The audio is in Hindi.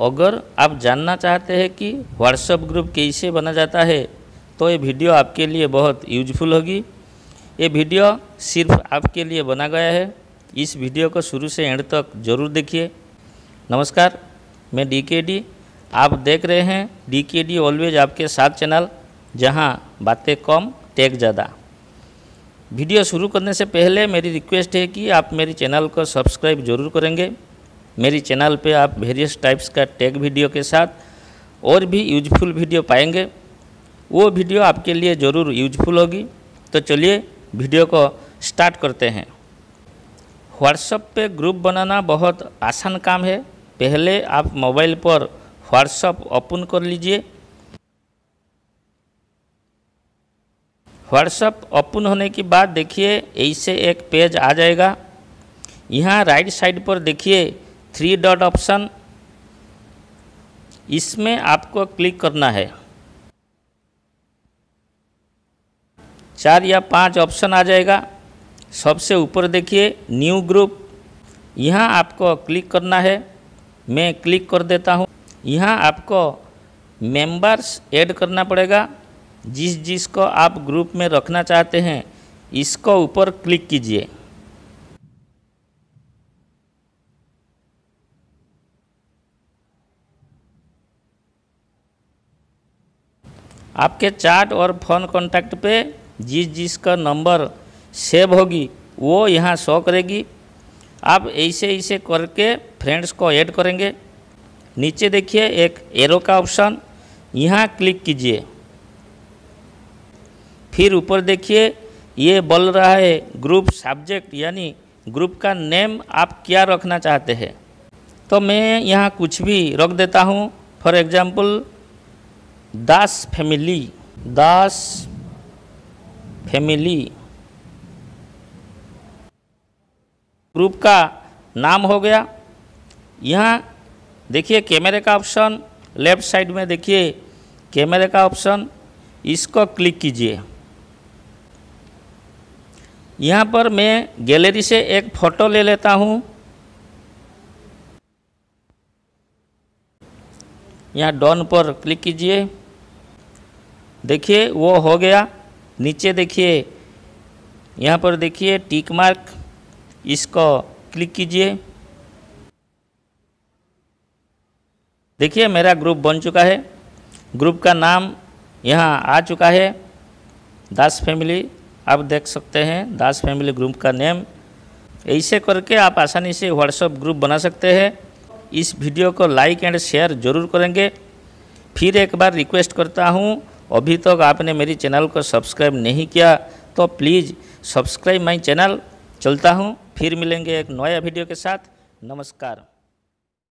अगर आप जानना चाहते हैं कि व्हाट्सएप ग्रुप कैसे बना जाता है तो ये वीडियो आपके लिए बहुत यूजफुल होगी ये वीडियो सिर्फ आपके लिए बना गया है इस वीडियो को शुरू से एंड तक जरूर देखिए नमस्कार मैं डीकेडी आप देख रहे हैं डीकेडी ऑलवेज आपके साथ चैनल जहां बातें कम टेक ज़्यादा वीडियो शुरू करने से पहले मेरी रिक्वेस्ट है कि आप मेरे चैनल को सब्सक्राइब जरूर करेंगे मेरी चैनल पे आप वेरियस टाइप्स का टेक वीडियो के साथ और भी यूजफुल वीडियो पाएंगे वो वीडियो आपके लिए ज़रूर यूजफुल होगी तो चलिए वीडियो को स्टार्ट करते हैं व्हाट्सअप पे ग्रुप बनाना बहुत आसान काम है पहले आप मोबाइल पर व्हाट्सअप ओपन कर लीजिए व्हाट्सअप ओपन होने के बाद देखिए ऐसे एक पेज आ जाएगा यहाँ राइट साइड पर देखिए थ्री डॉट ऑप्शन इसमें आपको क्लिक करना है चार या पांच ऑप्शन आ जाएगा सबसे ऊपर देखिए न्यू ग्रुप यहाँ आपको क्लिक करना है मैं क्लिक कर देता हूँ यहाँ आपको मेंबर्स ऐड करना पड़ेगा जिस जिसको आप ग्रुप में रखना चाहते हैं इसको ऊपर क्लिक कीजिए आपके चार्ट और फ़ोन कॉन्टैक्ट पे जिस जिस का नंबर सेव होगी वो यहाँ शो करेगी आप ऐसे ऐसे करके फ्रेंड्स को ऐड करेंगे नीचे देखिए एक एरो का ऑप्शन यहाँ क्लिक कीजिए फिर ऊपर देखिए ये बोल रहा है ग्रुप सब्जेक्ट यानी ग्रुप का नेम आप क्या रखना चाहते हैं तो मैं यहाँ कुछ भी रख देता हूँ for example Das family Das family group का नाम हो गया यहाँ देखिए कैमरे का ऑप्शन लेफ्ट साइड में देखिए कैमरे का ऑप्शन इसको क्लिक कीजिए यहाँ पर मैं गैलरी से एक फ़ोटो ले लेता हूँ यहाँ डॉन पर क्लिक कीजिए देखिए वो हो गया नीचे देखिए यहाँ पर देखिए टिक मार्क इसको क्लिक कीजिए देखिए मेरा ग्रुप बन चुका है ग्रुप का नाम यहाँ आ चुका है दास फैमिली आप देख सकते हैं दास फैमिली ग्रुप का नेम ऐसे करके आप आसानी से व्हाट्सएप ग्रुप बना सकते हैं इस वीडियो को लाइक एंड शेयर ज़रूर करेंगे फिर एक बार रिक्वेस्ट करता हूँ अभी तक तो आपने मेरी चैनल को सब्सक्राइब नहीं किया तो प्लीज़ सब्सक्राइब माई चैनल चलता हूँ फिर मिलेंगे एक नया वीडियो के साथ नमस्कार